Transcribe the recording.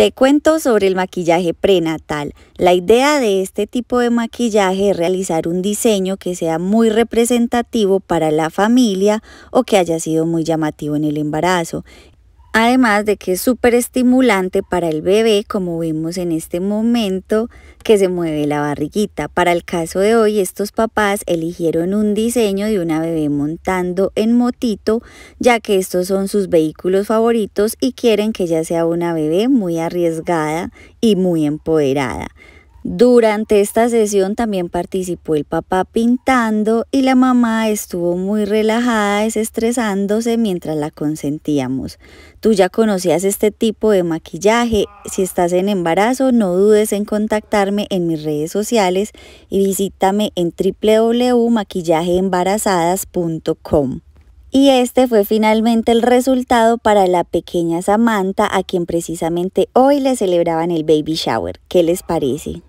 Te cuento sobre el maquillaje prenatal. La idea de este tipo de maquillaje es realizar un diseño que sea muy representativo para la familia o que haya sido muy llamativo en el embarazo. Además de que es súper estimulante para el bebé, como vemos en este momento que se mueve la barriguita. Para el caso de hoy, estos papás eligieron un diseño de una bebé montando en motito, ya que estos son sus vehículos favoritos y quieren que ella sea una bebé muy arriesgada y muy empoderada. Durante esta sesión también participó el papá pintando y la mamá estuvo muy relajada, desestresándose mientras la consentíamos. Tú ya conocías este tipo de maquillaje. Si estás en embarazo, no dudes en contactarme en mis redes sociales y visítame en www.maquillajeembarazadas.com. Y este fue finalmente el resultado para la pequeña Samantha, a quien precisamente hoy le celebraban el baby shower. ¿Qué les parece?